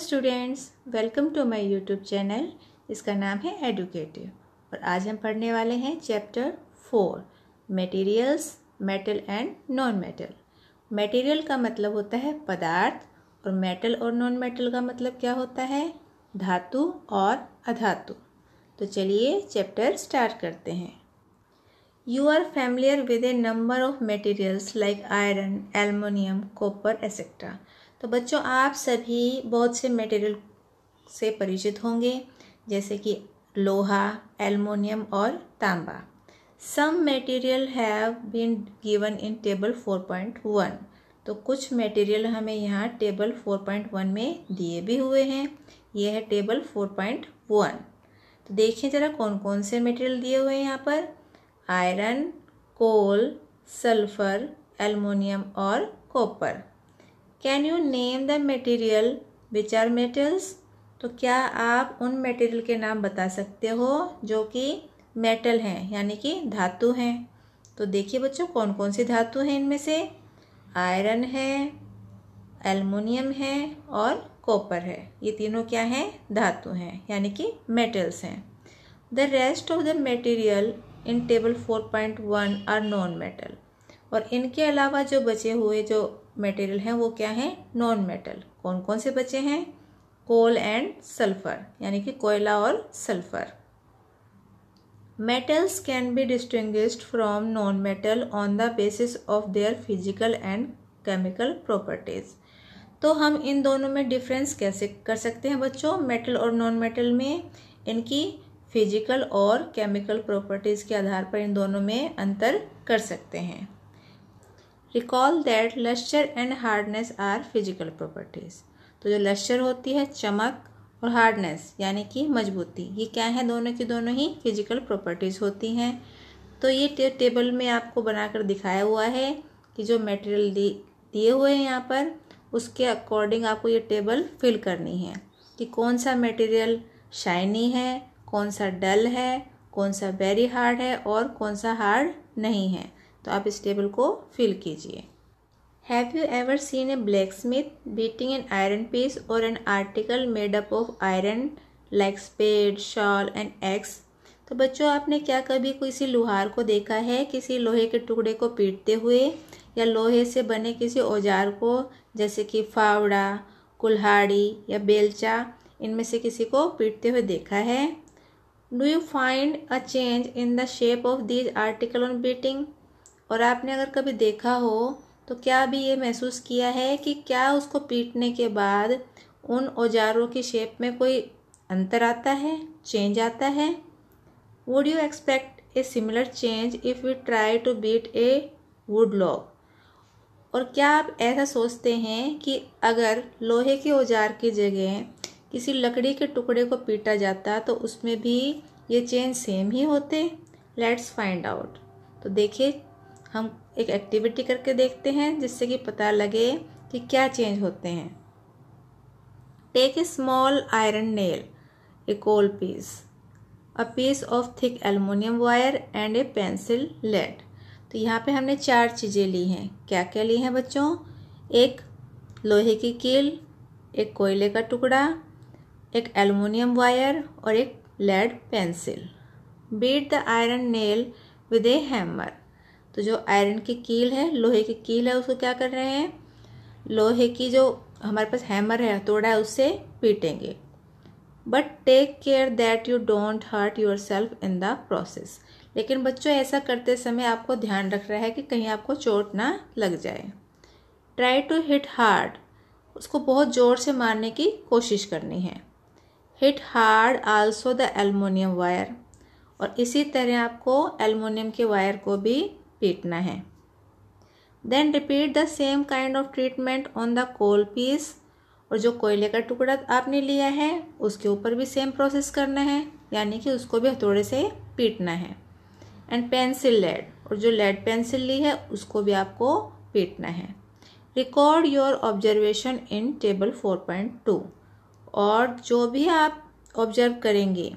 Students welcome to my YouTube channel इसका नाम है एडुकेटिव और आज हम पढ़ने वाले हैं chapter four materials metal and non metal material का मतलब होता है पदार्थ और मेटल और नॉन मेटल का मतलब क्या होता है धातु और अधातु तो चलिए चैप्टर स्टार्ट करते हैं you are familiar with a number of materials like iron aluminium copper etcetera तो बच्चों आप सभी बहुत से मटेरियल से परिचित होंगे जैसे कि लोहा एल्युमिनियम और तांबा some material have been given in table four point one तो कुछ मटेरियल हमें यहाँ टेबल फोर पॉइंट वन में दिए भी हुए हैं यह है टेबल फोर पॉइंट वन तो देखिए ज़रा कौन कौन से मटेरियल दिए हुए हैं यहाँ पर आयरन कोल सल्फर एल्युमिनियम और copper can you name the material which are metals तो क्या आप उन मटेरियल के नाम बता सकते हो जो कि मेटल हैं यानी कि धातु हैं तो देखिए बच्चों कौन कौन सी धातु हैं इनमें से आयरन है एल्युमिनियम है और कॉपर है ये तीनों क्या हैं धातु हैं यानी कि मेटल्स हैं the rest of the material in table four point one are non metal और इनके अलावा जो बचे हुए जो मटेरियल हैं वो क्या हैं नॉन मेटल कौन कौन से बचे हैं कोल एंड सल्फर यानी कि कोयला और sulphur metals can be distinguished from non metal on the basis of their physical and chemical properties तो हम इन दोनों में डिफरेंस कैसे कर सकते हैं बच्चों मेटल और नॉन मेटल में इनकी फिजिकल और केमिकल प्रॉपर्टीज़ के आधार पर इन दोनों में अंतर कर सकते हैं recall that lustre and hardness are physical properties तो जो लश्चर होती है चमक और हार्डनेस यानी कि मजबूती ये क्या है दोनों की दोनों ही फिजिकल प्रॉपर्टीज़ होती हैं तो ये टे, टेबल में आपको बनाकर दिखाया हुआ है कि जो मटेरियल दिए हुए हैं यहाँ पर उसके अकॉर्डिंग आपको ये टेबल फिल करनी है कि कौन सा मटेरियल शाइनी है कौन सा डल है कौन सा वेरी हार्ड है और कौन सा हार्ड नहीं है तो आप इस टेबल को फिल कीजिए have you ever seen a blacksmith beating an iron piece और an article made up of iron like spade shovel and axe तो बच्चों आपने क्या कभी किसी लुहार को देखा है किसी लोहे के टुकड़े को पीटते हुए या लोहे से बने किसी औजार को जैसे कि फावड़ा कुल्हाड़ी या बेलचा इनमें से किसी को पीटते हुए देखा है do you find a change in the shape of these article on beating और आपने अगर कभी देखा हो तो क्या अभी ये महसूस किया है कि क्या उसको पीटने के बाद उन औजारों की शेप में कोई अंतर आता है चेंज आता है would you expect a similar change if you try to beat a wood log और क्या आप ऐसा सोचते हैं कि अगर लोहे के औजार की जगह किसी लकड़ी के टुकड़े को पीटा जाता तो उसमें भी ये चेंज सेम ही होते लेट्स फाइंड आउट तो देखिए हम एक एक्टिविटी करके देखते हैं जिससे कि पता लगे कि क्या चेंज होते हैं take a small iron nail a coal piece a piece of thick aluminium wire and a pencil lead तो यहाँ पे हमने चार चीज़ें ली हैं क्या क्या ली हैं बच्चों एक लोहे की कील एक कोयले का टुकड़ा एक एलमोनियम वायर और एक lead pencil beat the iron nail with a hammer तो जो आयरन की कील है लोहे की कील है उसको क्या कर रहे हैं लोहे की जो हमारे पास हैमर है हथौड़ा है उससे पीटेंगे but take care that you don't hurt yourself in the process लेकिन बच्चों ऐसा करते समय आपको ध्यान रख रहा है कि कहीं आपको चोट ना लग जाए ट्राई टू हिट हार्ड उसको बहुत ज़ोर से मारने की कोशिश करनी है hit hard also the aluminium wire और इसी तरह आपको एलमोनियम के वायर को भी पीटना है then repeat the same kind of treatment on the coal piece और जो कोयले का टुकड़ा आपने लिया है उसके ऊपर भी सेम प्रोसेस करना है यानी कि उसको भी हथौड़े से पीटना है एंड पेंसिल लेड और जो लेड पेंसिल ली है उसको भी आपको पीटना है record your observation in table four point two और जो भी आप ऑब्जर्व करेंगे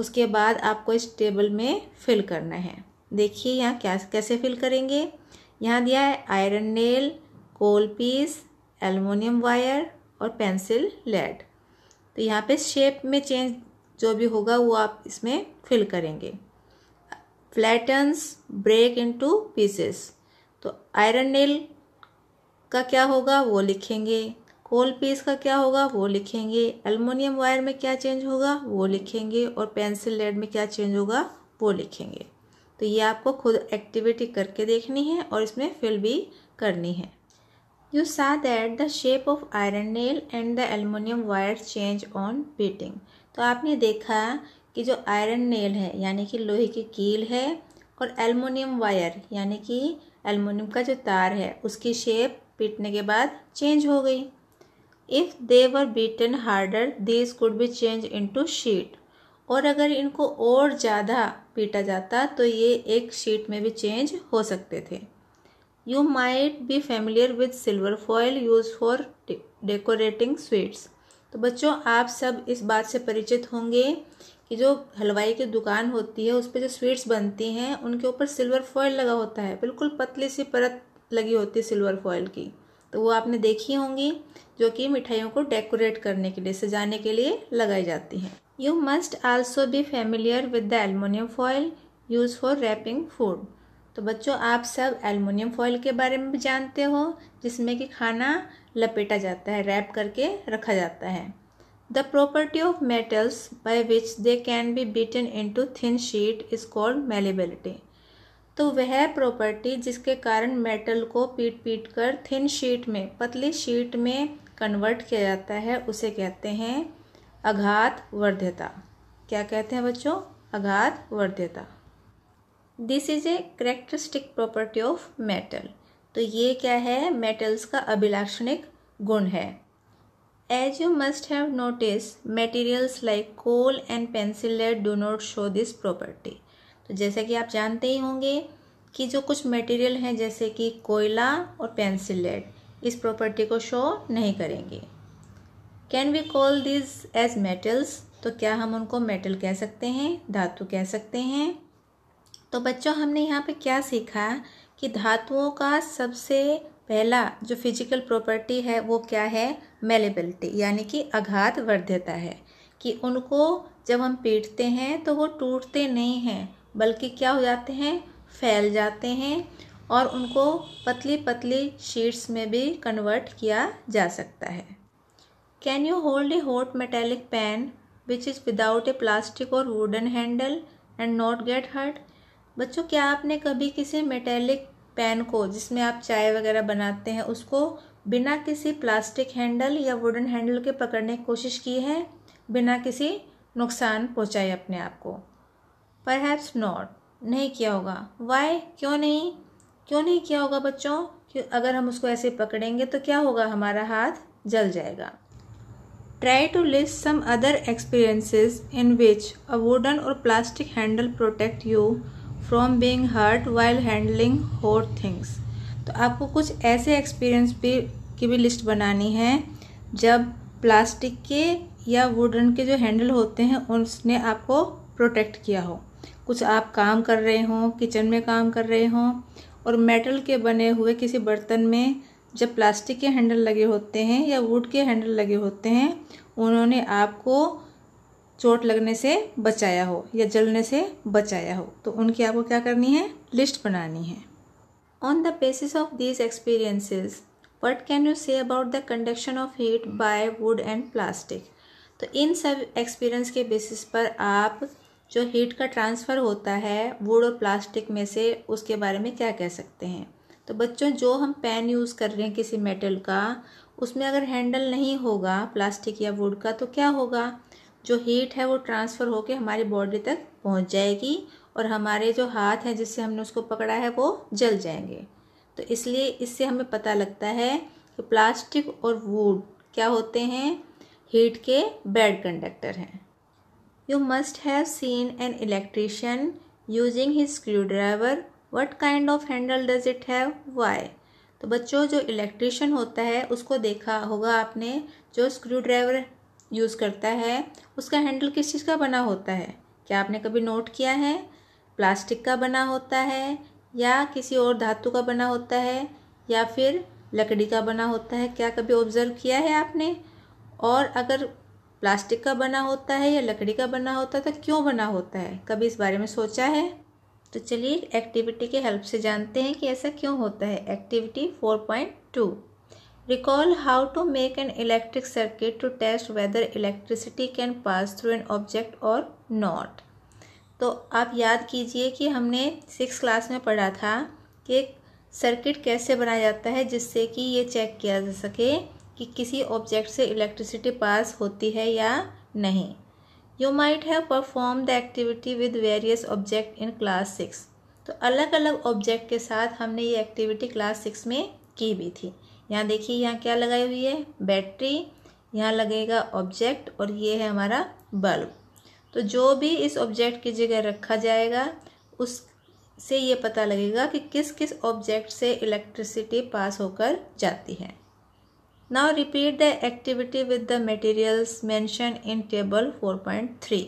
उसके बाद आपको इस टेबल में फिल करना है देखिए यहाँ क्या कैसे फिल करेंगे यहाँ दिया है iron nail coal piece aluminium wire और पेंसिल लेड तो यहाँ पे शेप में चेंज जो भी होगा वो आप इसमें फिल करेंगे फ्लैटन्स ब्रेक इनटू पीसेस तो आयरन नेल का क्या होगा वो लिखेंगे कोल पीस का क्या होगा वो लिखेंगे एलमोनियम वायर में क्या चेंज होगा वो लिखेंगे और पेंसिल लेड में क्या चेंज होगा वो लिखेंगे तो ये आपको खुद एक्टिविटी करके देखनी है और इसमें फिल भी करनी है you saw that the shape of iron nail and the aluminium wire change on beating तो आपने देखा कि जो आयरन नेल है यानी कि लोहे की कील है और एलमोनियम वायर यानी कि एलमोनियम का जो तार है उसकी शेप पीटने के बाद चेंज हो गई if they were beaten harder this could be change in to sheet और अगर इनको और ज़्यादा पीटा जाता तो ये एक शीट में भी चेंज हो सकते थे you might be familiar with silver foil use for decorating sweets तो बच्चों आप सब इस बात से परिचित होंगे कि जो हलवाई की दुकान होती है उस पर जो स्वीट्स बनती हैं उनके ऊपर सिल्वर फॉयल लगा होता है बिल्कुल पतली सी परत लगी होती है सिल्वर फॉयल की तो वो आपने देखी होंगी जो कि मिठाइयों को डेकोरेट करने के लिए सजाने के लिए लगाई जाती हैं You must also be familiar with the aluminium foil used for wrapping food. तो बच्चों आप सब एलमिनियम फॉइल के बारे में भी जानते हो जिसमें कि खाना लपेटा जाता है रैप करके रखा जाता है the property of metals by which they can be beaten to thin sheet is called malleability तो वह प्रॉपर्टी जिसके कारण मेटल को पीट पीट कर थिन शीट में पतली शीट में कन्वर्ट किया जाता है उसे कहते हैं अघात वर्ध्यता क्या कहते हैं बच्चों अघात वर्ध्यता this is a characteristic property of metal तो ये क्या है मेटल्स का अभिलाक्षणिक गुण है as you must have notice materials like coal and pencil do not show this property तो जैसे कि आप जानते ही होंगे कि जो कुछ मटेरियल हैं जैसे कि कोयला और पेंसिल लेड इस प्रॉपर्टी को शो नहीं करेंगे can we call these as metals तो क्या हम उनको मेटल कह सकते हैं धातु कह सकते हैं तो बच्चों हमने यहाँ पे क्या सीखा कि धातुओं का सबसे पहला जो फिजिकल प्रॉपर्टी है वो क्या है मेलेबिलिटी यानी कि आघात वर्ध्यता है कि उनको जब हम पीटते हैं तो वो टूटते नहीं हैं बल्कि क्या हो जाते हैं फैल जाते हैं और उनको पतली पतली शीट्स में भी कन्वर्ट किया जा सकता है can you hold a hot metallic pan which is without a plastic or wooden handle and not get hurt बच्चों क्या आपने कभी किसी मेटेलिक पैन को जिसमें आप चाय वगैरह बनाते हैं उसको बिना किसी प्लास्टिक हैंडल या वुडन हैंडल के पकड़ने की कोशिश की है बिना किसी नुकसान पहुँचाए अपने आप को पर हैप्स नॉट नहीं किया होगा वाई क्यों नहीं क्यों नहीं किया होगा बच्चों क्यों अगर हम उसको ऐसे पकड़ेंगे तो क्या होगा हमारा हाथ जल जाएगा try to list some other experiences in which a wooden or plastic handle protect you from being hurt while handling hot things तो आपको कुछ ऐसे एक्सपीरियंस भी की भी लिस्ट बनानी है जब प्लास्टिक के या वुडन के जो हैंडल होते हैं उसने आपको प्रोटेक्ट किया हो कुछ आप काम कर रहे हों किचन में काम कर रहे हों और मेटल के बने हुए किसी बर्तन में जब प्लास्टिक के हैंडल लगे होते हैं या वुड के हैंडल लगे होते हैं उन्होंने आपको चोट लगने से बचाया हो या जलने से बचाया हो तो उनकी आपको क्या करनी है लिस्ट बनानी है on the basis of these experiences what can you say about the conduction of heat by wood and plastic तो इन सब एक्सपीरियंस के बेसिस पर आप जो हीट का ट्रांसफ़र होता है वुड और प्लास्टिक में से उसके बारे में क्या कह सकते हैं तो बच्चों जो हम पेन यूज़ कर रहे हैं किसी मेटल का उसमें अगर हैंडल नहीं होगा प्लास्टिक या वुड का तो क्या होगा जो हीट है वो ट्रांसफ़र होकर हमारी बॉडी तक पहुंच जाएगी और हमारे जो हाथ हैं जिससे हमने उसको पकड़ा है वो जल जाएंगे तो इसलिए इससे हमें पता लगता है कि प्लास्टिक और वुड क्या होते हैं हीट के बैड कंडक्टर हैं you must have seen an electrician using his screwdriver what kind of handle does it have why तो बच्चों जो इलेक्ट्रिशियन होता है उसको देखा होगा आपने जो स्क्रू ड्राइवर यूज़ करता है उसका हैंडल किस चीज़ का बना होता है क्या आपने कभी नोट किया है प्लास्टिक का बना होता है या किसी और धातु का बना होता है या फिर लकड़ी का बना होता है क्या कभी ऑब्ज़र्व किया है आपने और अगर प्लास्टिक का बना होता है या लकड़ी का बना होता है तो क्यों बना होता है कभी इस बारे में सोचा है तो चलिए एक्टिविटी के हेल्प से जानते हैं कि ऐसा क्यों होता है activity four point two recall how to make an electric circuit to test whether electricity can pass through an object or not तो आप याद कीजिए कि हमने सिक्स क्लास में पढ़ा था कि सर्किट कैसे बनाया जाता है जिससे कि ये चेक किया जा सके कि किसी ऑब्जेक्ट से इलेक्ट्रिसिटी पास होती है या नहीं you might have perform the activity with various object in class six तो अलग अलग ऑब्जेक्ट के साथ हमने ये एक्टिविटी क्लास सिक्स में की भी थी यहाँ देखिए यहाँ क्या लगाई हुई है बैटरी यहाँ लगेगा ऑब्जेक्ट और ये है हमारा बल्ब तो जो भी इस ऑब्जेक्ट की जगह रखा जाएगा उस से ये पता लगेगा कि किस किस ऑब्जेक्ट से इलेक्ट्रिसिटी पास होकर जाती है Now repeat the activity with the materials mentioned in table 4.3.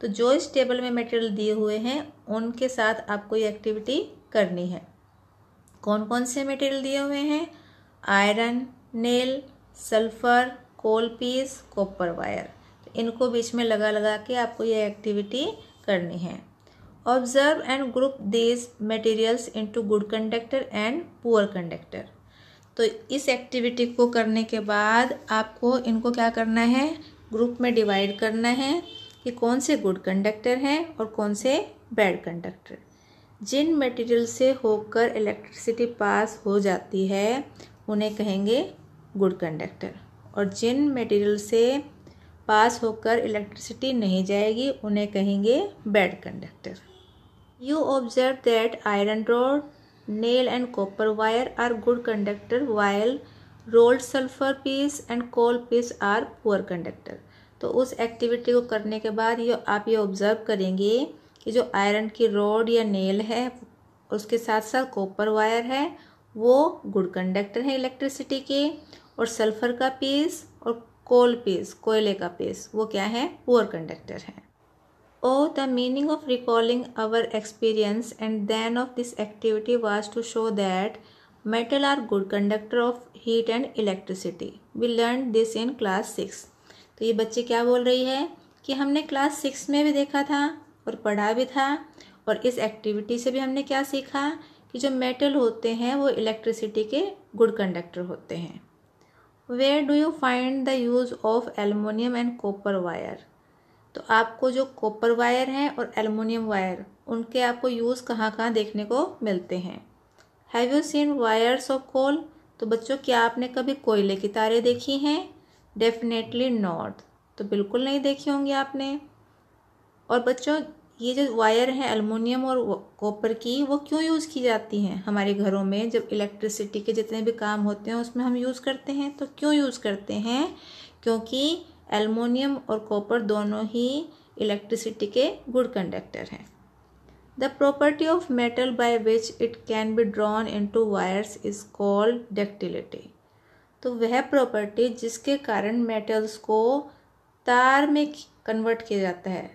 तो जो इस टेबल में मटेरियल दिए हुए हैं उनके साथ आपको ये एक्टिविटी करनी है कौन कौन से मटेरियल दिए हुए हैं iron nail sulphur coal piece copper wire तो इनको बीच में लगा लगा के आपको ये एक्टिविटी करनी है observe and group these materials into good conductor and poor conductor तो इस एक्टिविटी को करने के बाद आपको इनको क्या करना है ग्रुप में डिवाइड करना है कि कौन से गुड कंडक्टर हैं और कौन से बैड कंडक्टर जिन मटेरियल से होकर इलेक्ट्रिसिटी पास हो जाती है उन्हें कहेंगे गुड कंडक्टर और जिन मटेरियल से पास होकर इलेक्ट्रिसिटी नहीं जाएगी उन्हें कहेंगे bad conductor you observe that iron rod Nail and copper wire are good conductor while rolled sulfur piece and coal piece are poor conductor. तो उस एक्टिविटी को करने के बाद ये आप ये ऑब्ज़र्व करेंगे कि जो आयरन की रोड या नेल है उसके साथ साथ कॉपर वायर है वो गुड कंडक्टर है इलेक्ट्रिसिटी के और सल्फ़र का पीस और कोल पीस कोयले का पीस वो क्या है पुअर कंडक्टर है Oh, the meaning of recalling our experience and then of this activity was to show that metal are good conductor of heat and electricity. We learned this in class six तो ये बच्चे क्या बोल रही है कि हमने क्लास सिक्स में भी देखा था और पढ़ा भी था और इस एक्टिविटी से भी हमने क्या सीखा कि जो मेटल होते हैं वो इलेक्ट्रिसिटी के गुड कंडक्टर होते हैं where do you find the use of aluminium and copper wire तो आपको जो कॉपर वायर हैं और एलमिनियम वायर उनके आपको यूज़ कहाँ कहाँ देखने को मिलते हैं have you seen wires of coal तो बच्चों क्या आपने कभी कोयले की तारे देखी हैं डेफिनेटली नॉट तो बिल्कुल नहीं देखी होंगी आपने और बच्चों ये जो वायर हैं एलमोनियम और कॉपर की वो क्यों यूज़ की जाती हैं हमारे घरों में जब इलेक्ट्रिसिटी के जितने भी काम होते हैं उसमें हम यूज़ करते हैं तो क्यों यूज़ करते हैं क्योंकि एलमोनियम और कॉपर दोनों ही इलेक्ट्रिसिटी के गुड कंडक्टर हैं the property of metal by which it can be drawn into wires is called ductility तो वह प्रॉपर्टी जिसके कारण मेटल्स को तार में कन्वर्ट किया जाता है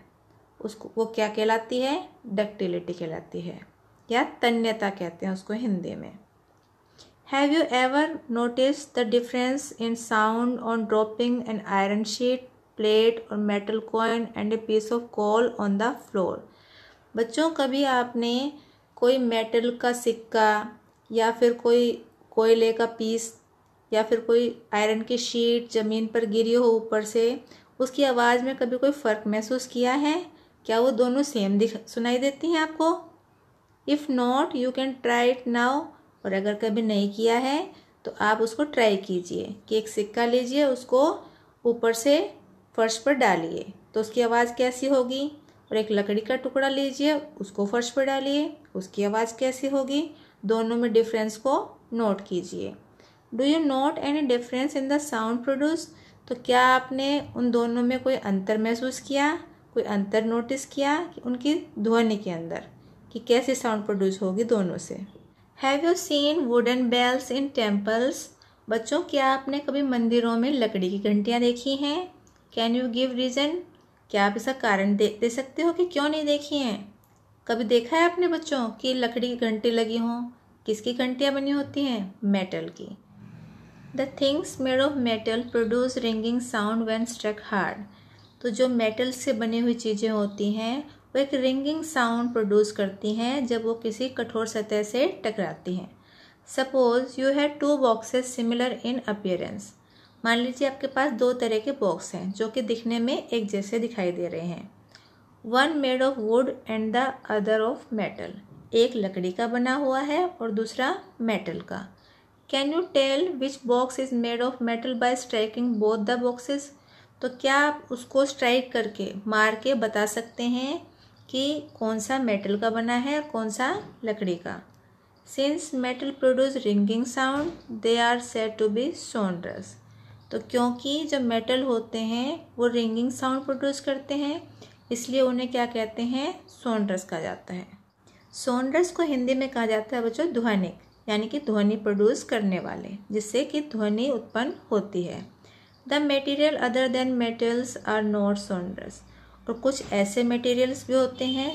उसको वो क्या कहलाती है डक्टिलिटी कहलाती है या तन्यता कहते हैं उसको हिंदी में Have you ever noticed the difference in sound on dropping an iron sheet, plate or metal coin and a piece of coal on the floor? बच्चों कभी आपने कोई मेटल का सिक्का या फिर कोई कोयले का पीस या फिर कोई आयरन की शीट ज़मीन पर गिरी हो ऊपर से उसकी आवाज़ में कभी कोई फ़र्क महसूस किया है क्या वो दोनों सेम दिख सुनाई देती हैं आपको if not you can try it now और अगर कभी नहीं किया है तो आप उसको ट्राई कीजिए कि एक सिक्का लीजिए उसको ऊपर से फर्श पर डालिए तो उसकी आवाज़ कैसी होगी और एक लकड़ी का टुकड़ा लीजिए उसको फर्श पर डालिए उसकी आवाज़ कैसी होगी दोनों में डिफरेंस को नोट कीजिए do you note any difference in the sound produce तो क्या आपने उन दोनों में कोई अंतर महसूस किया कोई अंतर नोटिस किया कि उनकी ध्वनि के अंदर कि कैसे साउंड प्रोड्यूस होगी दोनों से have you seen wooden bells in temples बच्चों क्या आपने कभी मंदिरों में लकड़ी की घंटियाँ देखी हैं कैन यू गिव रीज़न क्या आप इसका कारण दे, दे सकते हो कि क्यों नहीं देखी हैं कभी देखा है आपने बच्चों कि लकड़ी की घंटी लगी हों किसकी घंटियाँ बनी होती हैं मेटल की the things made of metal produce ringing sound when struck hard तो जो मेटल से बनी हुई चीज़ें होती हैं वो एक रिंगिंग साउंड प्रोड्यूस करती हैं जब वो किसी कठोर सतह से टकराती हैं suppose you have two boxes similar in appearance मान लीजिए आपके पास दो तरह के बॉक्स हैं जो कि दिखने में एक जैसे दिखाई दे रहे हैं one made of wood and the other of metal एक लकड़ी का बना हुआ है और दूसरा मेटल का can you tell which box is made of metal by striking both the boxes तो क्या आप उसको स्ट्राइक करके मार के बता सकते हैं कि कौन सा मेटल का बना है कौन सा लकड़ी का since metal produce ringing sound they are said to be sonorous तो क्योंकि जो मेटल होते हैं वो रिंगिंग साउंड प्रोड्यूस करते हैं इसलिए उन्हें क्या कहते हैं सोनरस कहा जाता है सोनरस को हिंदी में कहा जाता है बच्चों ध्वनिक यानी कि ध्वनि प्रोड्यूस करने वाले जिससे कि ध्वनि उत्पन्न होती है the material other than metals are not sonorous और तो कुछ ऐसे मटेरियल्स भी होते हैं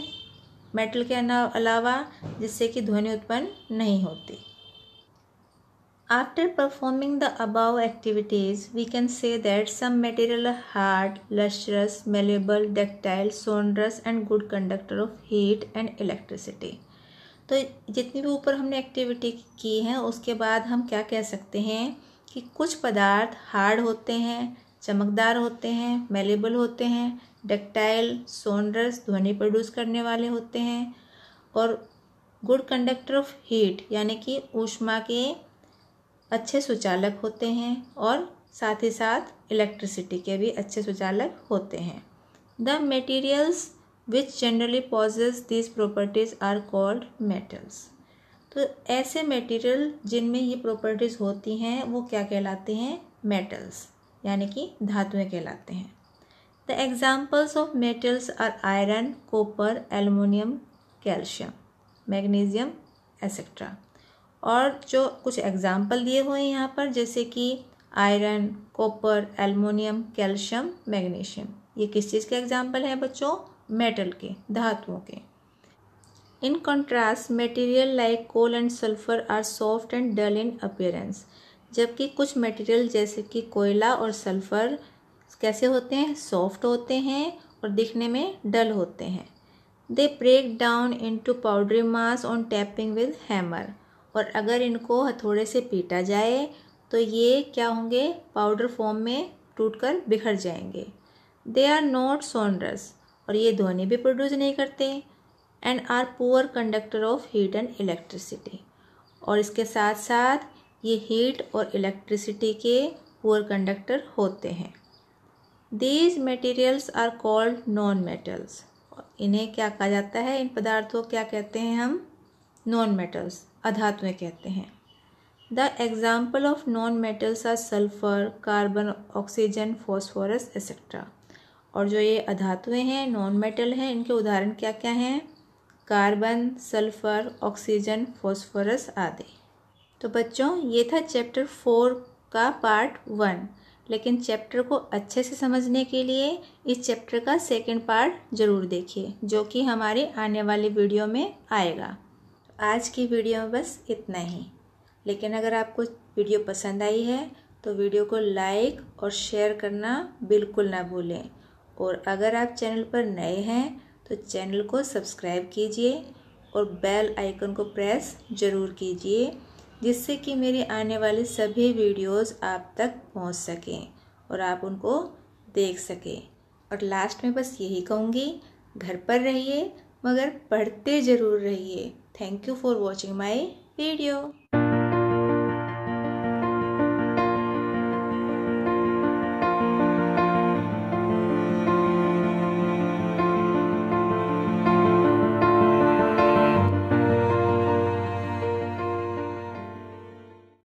मेटल के अलावा जिससे कि ध्वनि उत्पन्न नहीं होती after performing the above activities we can say that some material hard lustrous malleable ductile sonorous and good conductor of heat and electricity तो जितनी भी ऊपर हमने एक्टिविटी की है उसके बाद हम क्या कह सकते हैं कि कुछ पदार्थ हार्ड होते हैं चमकदार होते हैं मेलेबल होते हैं डक्टाइल सोनरस ध्वनि प्रोड्यूस करने वाले होते हैं और गुड कंडक्टर ऑफ हीट यानी कि ऊष्मा के अच्छे सुचालक होते हैं और साथ ही साथ इलेक्ट्रिसिटी के भी अच्छे सुचालक होते हैं the materials which generally possess these properties are called metals तो ऐसे मटेरियल जिनमें ये प्रॉपर्टीज़ होती हैं वो क्या कहलाते हैं मेटल्स यानी कि धातुएं कहलाते हैं The examples of metals are iron, copper, aluminium, calcium, magnesium, etc. और जो कुछ एग्जाम्पल दिए हुए हैं यहाँ पर जैसे कि iron copper aluminium calcium magnesium ये किस चीज़ के एग्जाम्पल हैं बच्चों मेटल के धातुओं के in contrast material like coal and sulphur are soft and dull in appearance जबकि कुछ मटेरियल जैसे कि कोयला और सल्फर कैसे होते हैं सॉफ्ट होते हैं और दिखने में डल होते हैं they break down into powdery mass on tapping with hammer और अगर इनको हथौड़े से पीटा जाए तो ये क्या होंगे पाउडर फॉर्म में टूट कर बिखर जाएंगे दे आर नॉट सोनरस और ये ध्वनि भी प्रोड्यूस नहीं करते and are poor conductor of heat and electricity और इसके साथ साथ ये हीट और इलेक्ट्रिसिटी के पुअर कंडक्टर होते हैं these materials are called non metals इन्हें क्या कहा जाता है इन पदार्थों क्या कहते हैं हम नॉन मेटल्स अधातुएँ कहते हैं the example of non metals are sulphur carbon oxygen phosphorus etcetera और जो ये अधातुएँ हैं नॉन मेटल हैं इनके उदाहरण क्या क्या हैं कार्बन सल्फर ऑक्सीजन फॉस्फोरस आदि तो बच्चों ये था चैप्टर फोर का पार्ट वन लेकिन चैप्टर को अच्छे से समझने के लिए इस चैप्टर का सेकंड पार्ट ज़रूर देखिए जो कि हमारे आने वाले वीडियो में आएगा आज की वीडियो में बस इतना ही लेकिन अगर आपको वीडियो पसंद आई है तो वीडियो को लाइक और शेयर करना बिल्कुल ना भूलें और अगर आप चैनल पर नए हैं तो चैनल को सब्सक्राइब कीजिए और बेल आइकन को प्रेस ज़रूर कीजिए जिससे कि मेरे आने वाले सभी वीडियोस आप तक पहुंच सकें और आप उनको देख सकें और लास्ट में बस यही कहूँगी घर पर रहिए मगर पढ़ते ज़रूर रहिए thank you for watching my video